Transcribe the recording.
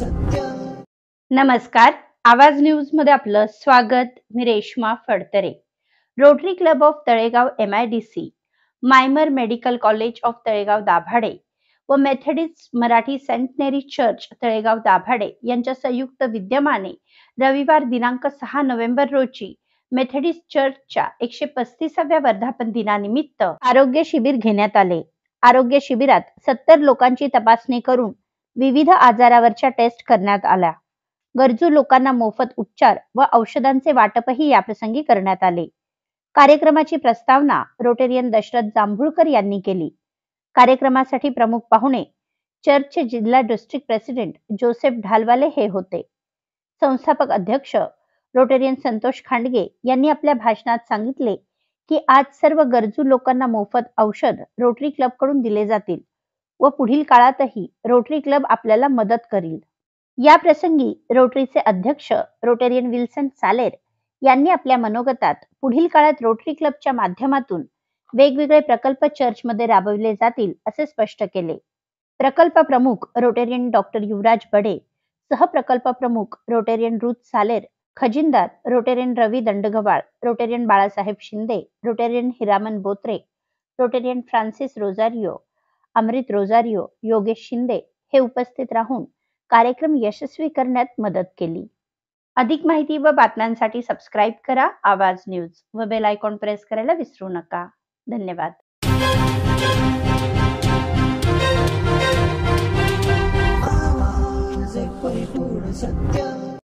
नमस्कार आवाज न्यूज मध्ये आपलं स्वागत मी Reshma Phadtare Rotary Club of Talegaon M I D C MIMER medical college of Talegaon Dabhade व Methodist Marathi centenary church Talegaon Dabhade यांच्या संयुक्त विद्यमाने रविवार दिनांक सहा नोव्हेंबर रोजी मेथडिस्ट चर्चच्या एकशे पस्तीसाव्या वर्धापन दिनानिमित्त आरोग्य शिबिर घेण्यात आले आरोग्य शिबिरात सत्तर लोकांची तपासणी करून विविध आजारावरच्या टेस्ट करण्यात आल्या गरजू लोकांना मोफत उपचार व औषधांचे वाटपही याप्रसंगी करण्यात आले कार्यक्रमाची प्रस्तावना रोटेरियन दशरथ जांभूळकर यांनी केली कार्यक्रमासाठी प्रमुख पाहुणे चे जिल्हा डिस्ट्रिक्ट प्रेसिडेंट जोसेफ ढालवाले हे होते संस्थापक अध्यक्ष रोटेरियन संतोष खांडगे यांनी आपल्या भाषणात सांगितले की आज सर्व गरजू लोकांना मोफत औषध रोटरी क्लबकडून दिले जातील व पुढील काळातही रोटरी क्लब आपल्याला मदत करील या प्रसंगी रोटरीचे अध्यक्ष रोटेरियन विल्सन सालेर यांनी आपल्या मनोगतात पुढील काळात रोटरी क्लबच्या माध्यमातून वेगवेगळे प्रकल्प चर्चमध्ये राबवले जातील असे स्पष्ट केले प्रकल्प प्रमुख रोटेरियन डॉक्टर युवराज बडे सह प्रकल्प प्रमुख रोटेरियन रुथ सालेर खजिनदार Rotarian Ravi Dandgawal Rotarian Balasaheb Shinde Rotarian Hiraman Botre Rotarian Francis Rosario Amrut Rosario Yogesh Shinde हे उपस्थित राहून कार्यक्रम यशस्वी करण्यात मदत केली अधिक माहिती व बातम्यांसाठी सबस्क्राईब करा आवाज न्यूज व बेल आयकॉन प्रेस करायला विसरू नका धन्यवाद सत्य